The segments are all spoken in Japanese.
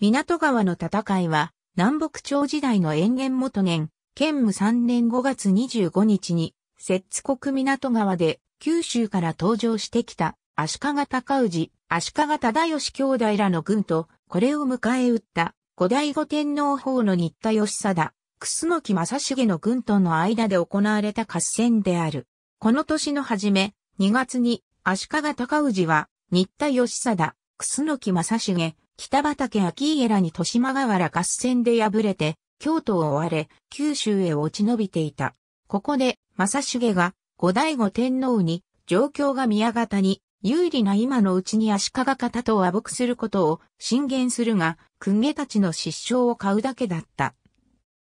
港川の戦いは、南北朝時代の延元元年、建武3年5月25日に、摂津国港川で、九州から登場してきた、足利高氏、足利忠義兄弟らの軍と、これを迎え撃った、後醍醐天皇法の新田義貞、楠木正重の軍との間で行われた合戦である。この年の初め、2月に、足利高氏は、新田義貞、楠木正重、北畠明家らに豊島河原合戦で敗れて、京都を追われ、九州へ落ち延びていた。ここで、正重が、後醍醐天皇に、状況が宮方に、有利な今のうちに足利方と和睦することを進言するが、公家たちの失笑を買うだけだった。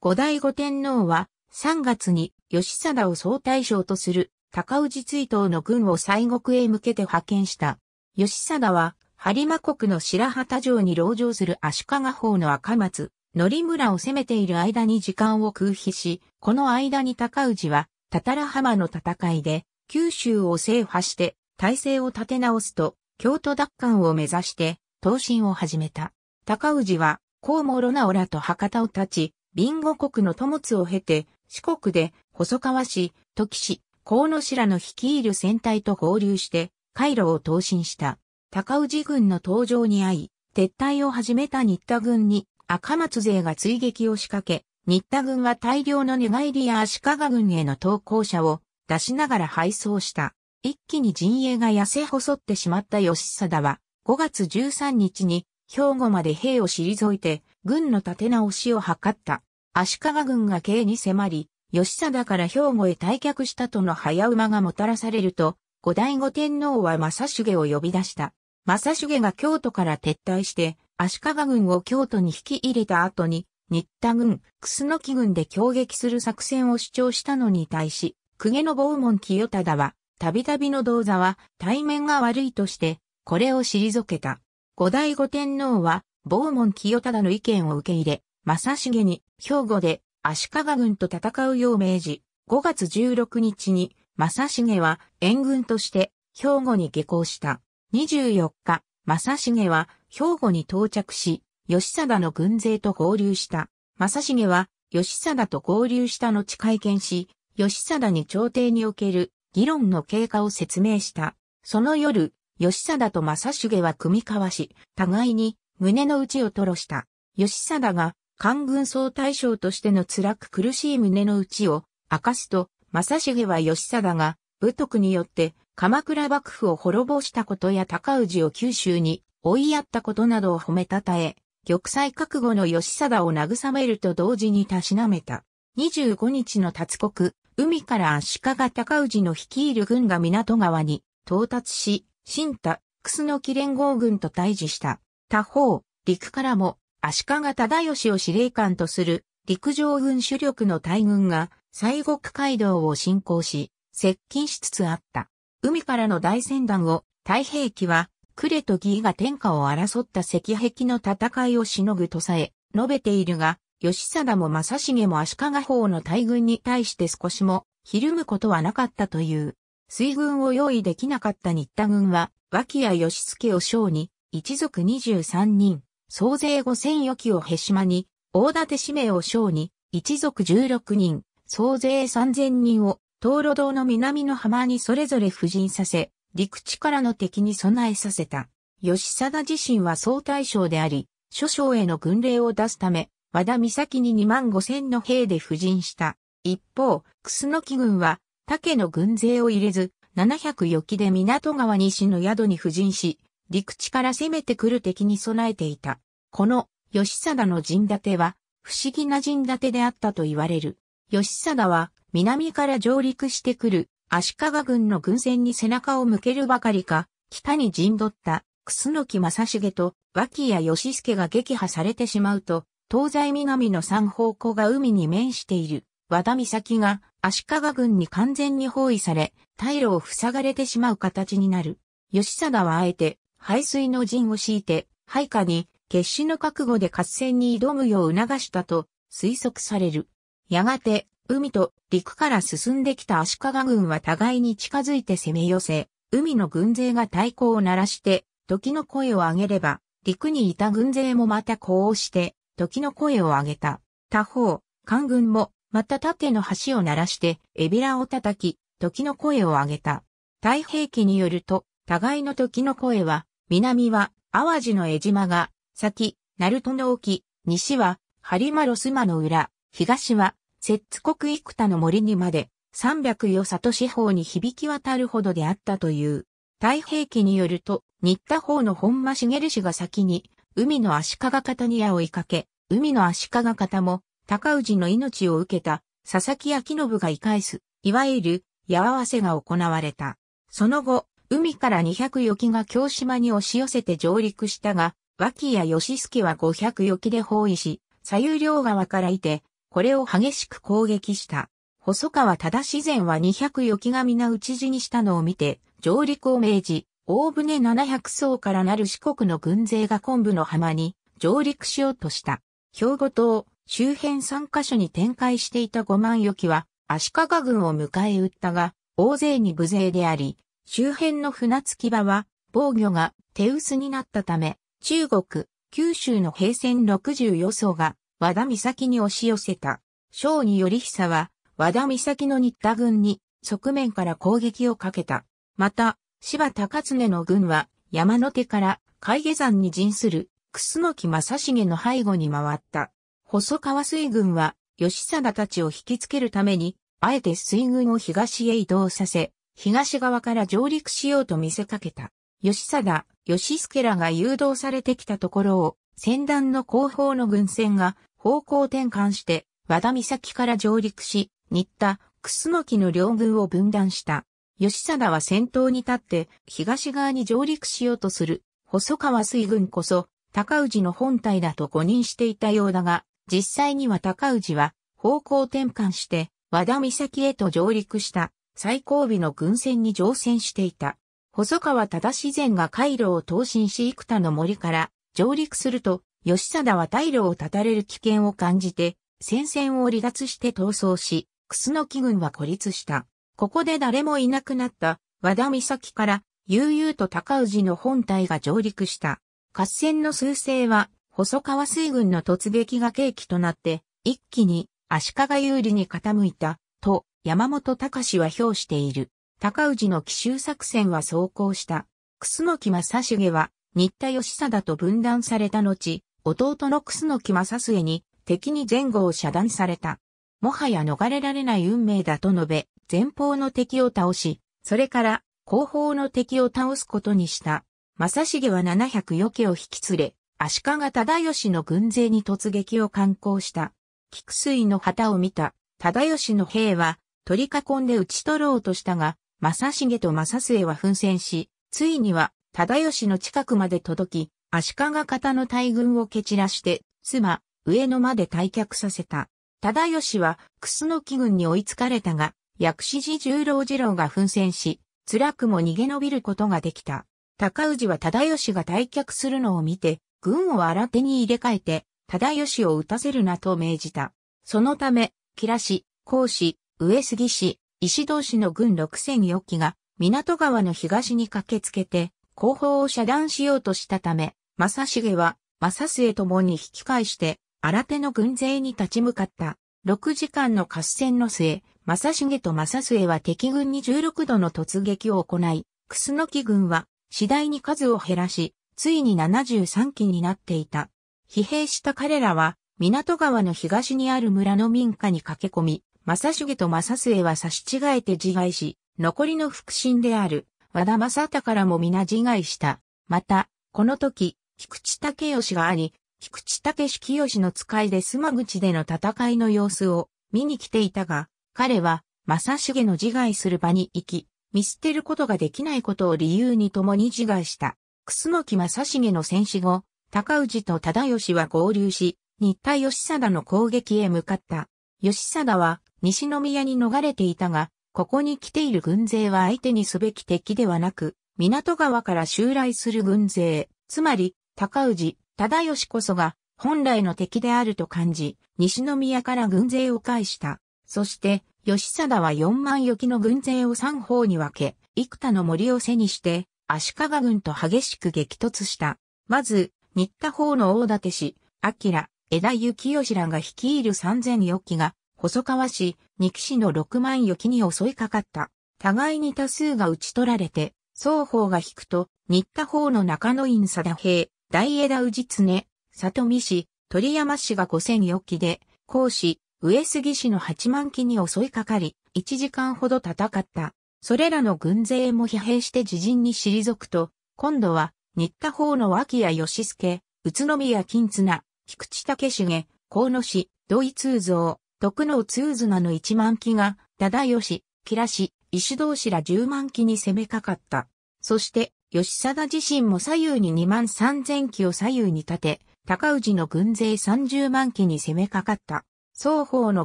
後醍醐天皇は、3月に、義貞を総大将とする、高氏追討の軍を西国へ向けて派遣した。義貞は、播磨国の白旗城に籠城する足利法の赤松、則村を攻めている間に時間を空飛し、この間に高氏は、たたら浜の戦いで、九州を制覇して、体制を立て直すと、京都奪還を目指して、闘進を始めた。高氏は、ロ諸直らと博多を立ち、ビンゴ国の友津を経て、四国で、細川市、時市、河野らの率いる戦隊と合流して、回路を闘進した。高氏軍の登場に遭い、撤退を始めた新田軍に赤松勢が追撃を仕掛け、新田軍は大量の寝返りや足利軍への投降者を出しながら敗走した。一気に陣営が痩せ細ってしまった義貞は、5月13日に兵庫まで兵を退いて、軍の立て直しを図った。足利軍が京に迫り、義貞から兵庫へ退却したとの早馬がもたらされると、後醍醐天皇は正重を呼び出した。正重が京都から撤退して、足利軍を京都に引き入れた後に、新田軍、楠木軍で攻撃する作戦を主張したのに対し、公家の坊門清忠は、たびたびの動座は、対面が悪いとして、これを退けた。五代五天皇は、坊門清忠の意見を受け入れ、正重に、兵庫で、足利軍と戦うよう命じ、5月16日に、正重は、援軍として、兵庫に下校した。24日、正成は兵庫に到着し、吉貞の軍勢と合流した。正成は吉貞と合流した後会見し、吉貞に朝廷における議論の経過を説明した。その夜、吉貞と正成は組み交わし、互いに胸の内を吐露した。吉貞が官軍総大将としての辛く苦しい胸の内を明かすと、正成は吉貞が武徳によって鎌倉幕府を滅ぼしたことや高氏を九州に追いやったことなどを褒めたたえ、玉砕覚悟の義貞を慰めると同時にたしなめた。25日の達国、海から足利高氏の率いる軍が港川に到達し、新田、楠木連合軍と対峙した。他方、陸からも足利忠義を司令官とする陸上軍主力の大軍が西国街道を進行し、接近しつつあった。海からの大戦団を、太平記は、クレとギーが天下を争った石壁の戦いをしのぐとさえ、述べているが、義貞も正成も足利法の大軍に対して少しも、ひるむことはなかったという。水軍を用意できなかった新田軍は、脇谷義助を将に、一族二十三人、総勢五千余機をへしまに、大館氏名を将に、一族十六人、総勢三千人を東路道の南の浜にそれぞれ布陣させ、陸地からの敵に備えさせた。吉貞自身は総大将であり、諸将への軍令を出すため、和田岬に2万5千の兵で布陣した。一方、楠木軍は、竹の軍勢を入れず、700余機で港川西の宿に布陣し、陸地から攻めてくる敵に備えていた。この、吉貞の陣立ては、不思議な陣立てであったと言われる。吉貞は、南から上陸してくる足利軍の軍船に背中を向けるばかりか、北に陣取った楠木正成と脇屋義助が撃破されてしまうと、東西南の三方向が海に面している和田岬が足利軍に完全に包囲され、退路を塞がれてしまう形になる。吉貞はあえて、排水の陣を敷いて、配下に決死の覚悟で合戦に挑むよう促したと推測される。やがて、海と陸から進んできた足利軍は互いに近づいて攻め寄せ、海の軍勢が太鼓を鳴らして、時の声を上げれば、陸にいた軍勢もまた呼応して、時の声を上げた。他方、官軍も、また盾の橋を鳴らして、エビラを叩き、時の声を上げた。太平記によると、互いの時の声は、南は、淡路の江島が、先、鳴門の沖、西は、播磨ロスマの裏、東は、摂津国幾多の森にまで、三百余里四方に響き渡るほどであったという。太平記によると、新田方の本間茂氏が先に、海の足利方に矢を追いかけ、海の足利方も、高氏の命を受けた、佐々木明信が言い返す、いわゆる、矢合わせが行われた。その後、海から二百余機が京島に押し寄せて上陸したが、脇屋義助は五百余機で包囲し、左右両側からいて、これを激しく攻撃した。細川忠自然は200余が皆討ち死にしたのを見て、上陸を命じ、大船700艘からなる四国の軍勢が昆布の浜に上陸しようとした。兵庫島、周辺3カ所に展開していた5万余機は、足利軍を迎え撃ったが、大勢に無勢であり、周辺の船着き場は、防御が手薄になったため、中国、九州の平戦64艘が和田岬に押し寄せた。章により久は、和田岬の新田軍に、側面から攻撃をかけた。また、柴高常の軍は、山の手から、海下山に陣する、楠木正成の背後に回った。細川水軍は、吉貞たちを引きつけるために、あえて水軍を東へ移動させ、東側から上陸しようと見せかけた。吉貞、吉助らが誘導されてきたところを、先団の後方の軍船が方向転換して、和田岬から上陸し、新田、楠木の両軍を分断した。吉貞は先頭に立って、東側に上陸しようとする、細川水軍こそ、高氏の本体だと誤認していたようだが、実際には高氏は、方向転換して、和田岬へと上陸した、最後尾の軍船に乗船していた。細川忠自然が回路を投進し幾多の森から上陸すると、義貞は大路を断たれる危険を感じて、戦線を離脱して逃走し、楠木軍は孤立した。ここで誰もいなくなった和田岬から悠々と高氏の本体が上陸した。合戦の数勢は細川水軍の突撃が契機となって、一気に足利有利に傾いた、と山本隆は評している。高氏の奇襲作戦は走行した。楠木正成は新田義貞と分断された後、弟の楠木正末に敵に前後を遮断された。もはや逃れられない運命だと述べ、前方の敵を倒し、それから後方の敵を倒すことにした。正重は700余計を引き連れ、足利忠義の軍勢に突撃を観光した。菊水の旗を見た、忠義の兵は取り囲んで討ち取ろうとしたが、正重と正末は奮戦し、ついには忠義の近くまで届き、足利方の大軍を蹴散らして、妻、上野まで退却させた。忠義は、楠木軍に追いつかれたが、薬師寺十郎次郎が奮戦し、辛くも逃げ延びることができた。高氏は忠義が退却するのを見て、軍を新手に入れ替えて、忠義を撃たせるなと命じた。そのため、吉良氏、甲氏、上杉氏、石戸氏の軍六千余機が、港川の東に駆けつけて、後方を遮断しようとしたため、正重は、正末ともに引き返して、新手の軍勢に立ち向かった。6時間の合戦の末、正重と正末は敵軍に16度の突撃を行い、楠木軍は次第に数を減らし、ついに73機になっていた。疲弊した彼らは、港川の東にある村の民家に駆け込み、正重と正末は差し違えて自害し、残りの腹心である和田正隆らも皆自害した。また、この時、菊池武義があり、菊池武清の使いで妻口での戦いの様子を見に来ていたが、彼は正重の自害する場に行き、見捨てることができないことを理由に共に自害した。楠木正重の戦死後、高氏と忠義は合流し、新田義貞の攻撃へ向かった。義貞は西宮に逃れていたが、ここに来ている軍勢は相手にすべき敵ではなく、港川から襲来する軍勢、つまり高氏、忠義こそが本来の敵であると感じ、西宮から軍勢を返した。そして、義貞は四万余きの軍勢を三方に分け、幾多の森を背にして、足利軍と激しく激突した。まず、新田方の大館氏、明、枝幸義らが率いる三千余きが、細川氏、二騎士の六万余きに襲いかかった。互いに多数が打ち取られて、双方が引くと、新田方の中野院貞平、大枝氏常、里見氏、鳥山氏が五千四期で、孔氏、上杉氏の八万期に襲いかかり、一時間ほど戦った。それらの軍勢も疲弊して自陣に退くと、今度は、新田方の脇谷義助、宇都宮金綱、菊池武重、河野氏、土井通蔵、徳能通綱の一万機が、忠義、吉良氏、石堂氏ら十万機に攻めかかった。そして、吉貞自身も左右に2万3000機を左右に立て、高氏の軍勢30万機に攻めかかった。双方の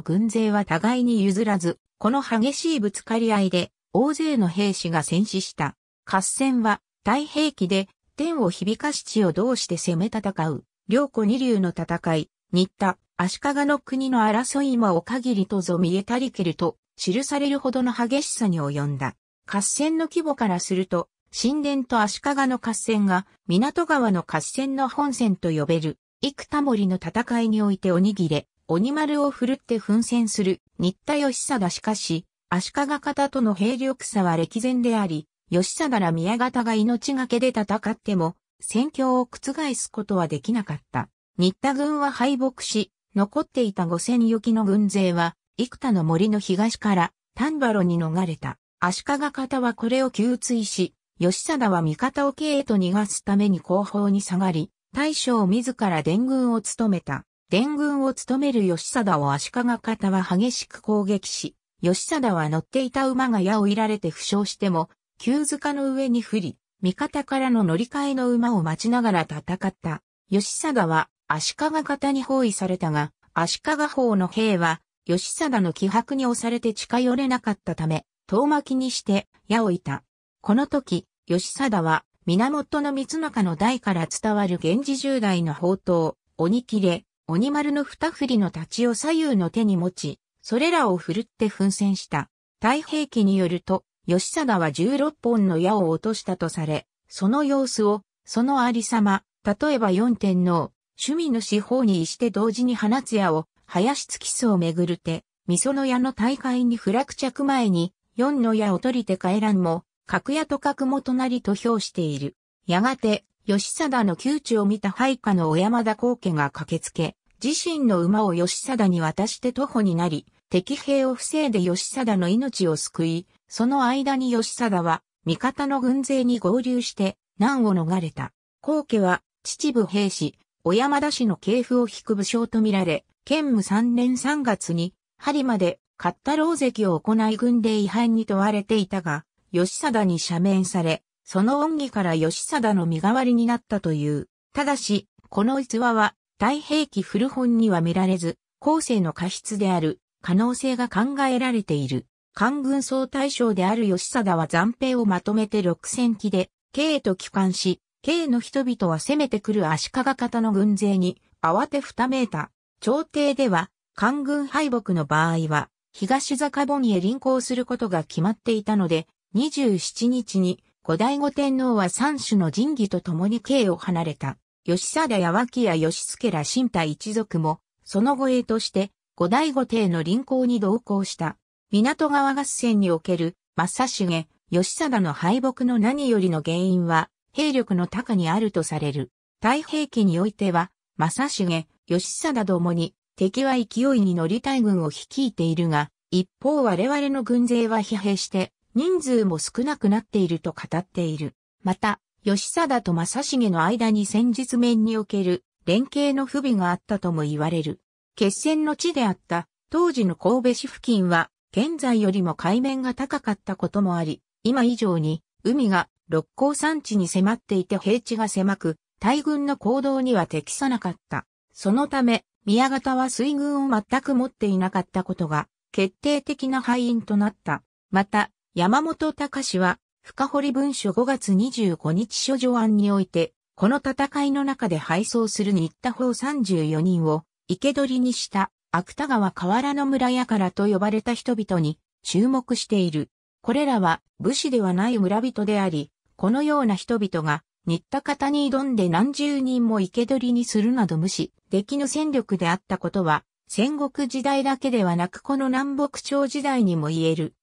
軍勢は互いに譲らず、この激しいぶつかり合いで、大勢の兵士が戦死した。合戦は、太平記で、天を響かし地を同して攻め戦う、両子二流の戦い、新田、足利の国の争いも、を限りとぞ見えたりけると、記されるほどの激しさに及んだ。合戦の規模からすると、神殿と足利の合戦が港川の合戦の本戦と呼べる幾多森の戦いにおいておにぎれ、鬼丸を振るって奮戦する新田義貞しかし、足利方との兵力差は歴然であり、義貞ら宮方が命がけで戦っても、戦況を覆すことはできなかった。新田軍は敗北し、残っていた五千余きの軍勢は、幾多の森の東から丹原に逃れた。足利方はこれを窮追し、義貞は味方を慶へと逃がすために後方に下がり、大将自ら伝軍を務めた。伝軍を務める義貞を足利方は激しく攻撃し、義貞は乗っていた馬が矢を射られて負傷しても、急塚の上に降り、味方からの乗り換えの馬を待ちながら戦った。義貞は足利方に包囲されたが、足利方の兵は、義貞の気迫に押されて近寄れなかったため、遠巻きにして矢を射た。この時、義貞は、源の光中の代から伝わる源氏十代の宝刀、鬼切れ、鬼丸の二振りの太刀を左右の手に持ち、それらを振るって奮戦した。太平記によると、義貞は16本の矢を落としたとされ、その様子を、そのありさま、例えば四天皇、趣味の四方に意して同時に放つ矢を、林月き巣をめぐる手、味噌の矢の大会に不落着前に、四の矢を取りて帰らんも、格屋と格も隣と評している。やがて、吉貞の窮地を見た配下の小山田光家が駆けつけ、自身の馬を吉貞に渡して徒歩になり、敵兵を防いで吉貞の命を救い、その間に吉貞は、味方の軍勢に合流して、難を逃れた。光家は、秩父兵士、小山田氏の系譜を引く武将とみられ、兼務3年3月に、針まで、勝ったロ関を行い軍令違反に問われていたが、義貞に赦免され、その恩義から義貞の身代わりになったという。ただし、この逸話は、太平記古本には見られず、後世の過失である、可能性が考えられている。官軍総大将である義貞は残兵をまとめて六千機で、京へと帰還し、京の人々は攻めてくる足利方の軍勢に、慌てふためいた。朝廷では、官軍敗北の場合は、東坂本へ臨行することが決まっていたので、27日に後醍醐天皇は三種の神器と共に京を離れた。吉貞や脇や吉助ら新太一族も、その護衛として、後醍醐帝の臨行に同行した。港川合戦における、正重、吉貞の敗北の何よりの原因は、兵力の高にあるとされる。太平記においては、正重、吉貞ともに、敵は勢いに乗り大軍を率いているが、一方我々の軍勢は疲弊して、人数も少なくなっていると語っている。また、吉貞と正成の間に戦術面における連携の不備があったとも言われる。決戦の地であった当時の神戸市付近は現在よりも海面が高かったこともあり、今以上に海が六甲山地に迫っていて平地が狭く、大軍の行動には適さなかった。そのため、宮方は水軍を全く持っていなかったことが決定的な敗因となった。また、山本隆は、深堀文書5月25日書状案において、この戦いの中で敗走する新田法34人を、生け捕りにした芥川河原の村やからと呼ばれた人々に注目している。これらは武士ではない村人であり、このような人々が新田方に挑んで何十人も生け捕りにするなど無視、できぬ戦力であったことは、戦国時代だけではなくこの南北朝時代にも言える。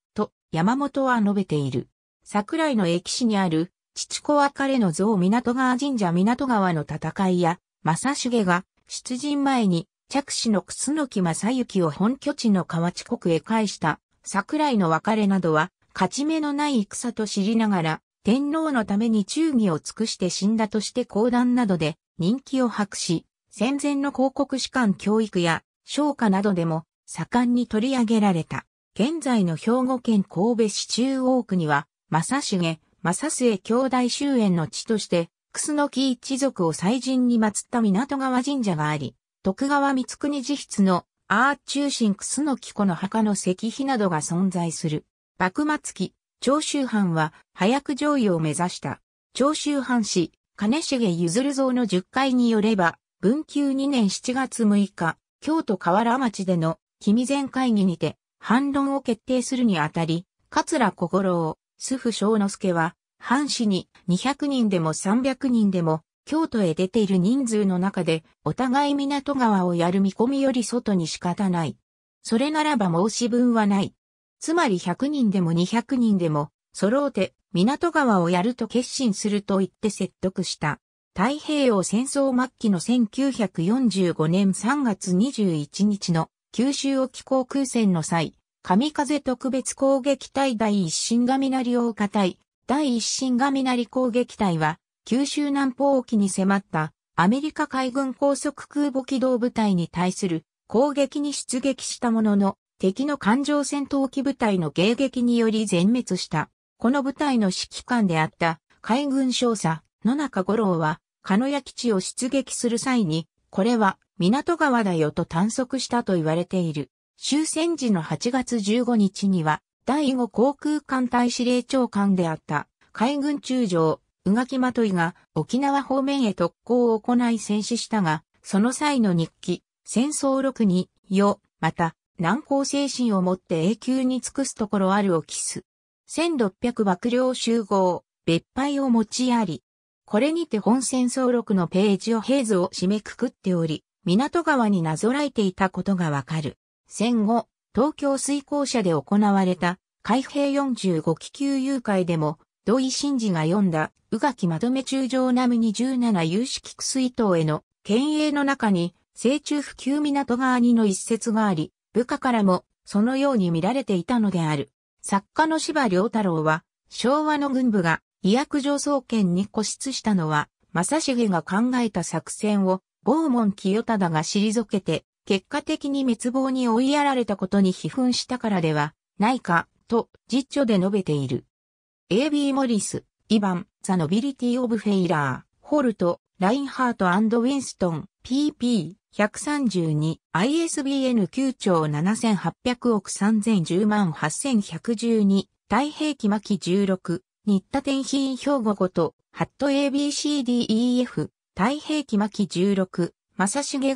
山本は述べている。桜井の駅市にある、父子別れの像港川神社港川の戦いや、正成が、出陣前に、着手の楠木正幸を本拠地の河内国へ返した桜井の別れなどは、勝ち目のない戦と知りながら、天皇のために忠義を尽くして死んだとして講談などで人気を博し、戦前の広告士官教育や、商家などでも盛んに取り上げられた。現在の兵庫県神戸市中央区には、正重、正末兄弟終焉の地として、楠木一族を祭神に祀った港川神社があり、徳川光国寺筆のアー中心楠木子の墓の石碑などが存在する。幕末期、長州藩は早く上位を目指した。長州藩士、金重譲る像の10回によれば、文久2年7月6日、京都河原町での、君前会議にて、反論を決定するにあたり、桂小五郎、須府正之助は、藩士に200人でも300人でも、京都へ出ている人数の中で、お互い港川をやる見込みより外に仕方ない。それならば申し分はない。つまり100人でも200人でも、揃うて、港川をやると決心すると言って説得した。太平洋戦争末期の1945年3月21日の九州沖航空戦の際、神風特別攻撃隊第一新雷大岡隊、第一新雷攻撃隊は、九州南方沖に迫ったアメリカ海軍高速空母機動部隊に対する攻撃に出撃したものの、敵の艦上戦闘機部隊の迎撃により全滅した。この部隊の指揮官であった海軍少佐野中五郎は、鹿屋基地を出撃する際に、これは港川だよと探索したと言われている。終戦時の8月15日には、第5航空艦隊司令長官であった海軍中将、宇垣まといが沖縄方面へ特攻を行い戦死したが、その際の日記、戦争録に、よ、また、難航精神をもって永久に尽くすところあるを期す。1600幕僚集合、別敗を持ちあり、これにて本戦争録のページを平図を締めくくっており、港川になぞらえていたことがわかる。戦後、東京水耕社で行われた海兵45機級誘拐でも、土井真嗣が読んだ宇垣まとめ中将並みに17有識水島への県営の中に、清中普及港川にの一節があり、部下からもそのように見られていたのである。作家の芝良太郎は、昭和の軍部が医薬上層圏に固執したのは、正成が考えた作戦を某門清忠が退けて、結果的に滅亡に追いやられたことに批憤したからでは、ないか、と、実著で述べている。A.B. モリス、イヴァン、ザ・ノビリティ・オブ・フェイラー、ホルト、ラインハート・ウィンストン、PP、132、ISBN 9兆7800億3010万8112、太平記巻16、新田天品兵庫ごと、ハット ABCDEF、太平記巻16、正重下校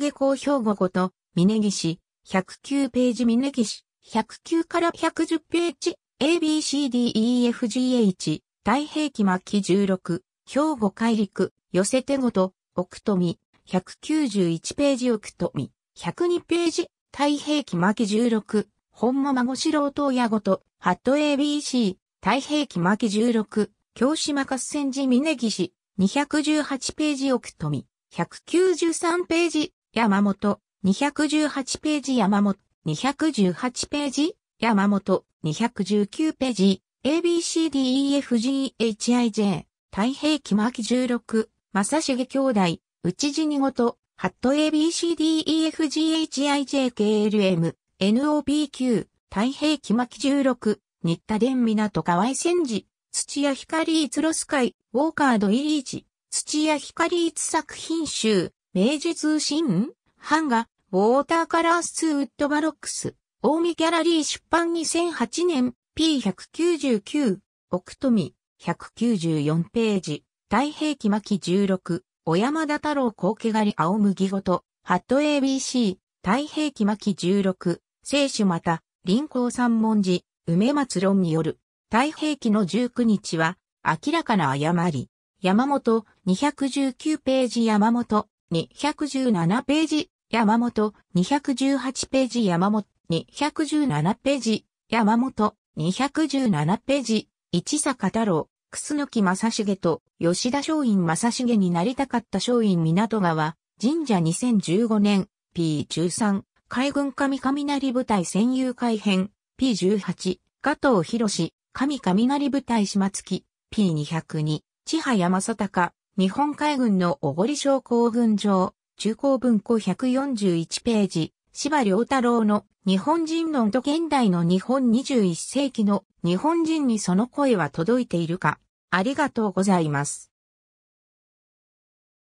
兵庫こと、峰岸、109ページ峰岸、109から110ページ、ABCDEFGH、太平記巻16、兵庫海陸、寄せ手ごと、奥富、191ページ奥富、102ページ、太平記巻16、本間孫四郎東野ごと、ハット ABC、太平記巻16、京島合戦時峰岸、218ページ奥富、193ページ山本、218ページ山本、218ページ山本、219ページ ABCDEFGHIJ、太平記巻16、正重兄弟、内地にごと、ハット ABCDEFGHIJKLM、NOPQ、太平記巻16、新田伝港河合千時。土屋光逸ロス会、ウォーカード・イリーチ、土屋光一作品集、明治通信版画、ウォーターカラースウッドバロックス、大見ギャラリー出版2008年、P199、奥富、194ページ、太平記巻16、小山田太郎光景狩り青麦ごと、ハット ABC、太平記巻16、聖書また、林行三文字、梅松論による、太平記の19日は、明らかな誤り。山本、219ページ山本、217ページ、山本、218ページ山本、217ページ、山本、217ページ、市坂太郎、楠木正成と吉田松陰正成になりたかった松陰港川、神社2015年、P13、海軍神雷部隊戦友改編、P18、加藤博士、神雷部隊島月 P202、千葉山正隆、日本海軍のおごり将校軍場、中高文庫141ページ、芝良太郎の日本人論と現代の日本21世紀の日本人にその声は届いているか。ありがとうございます。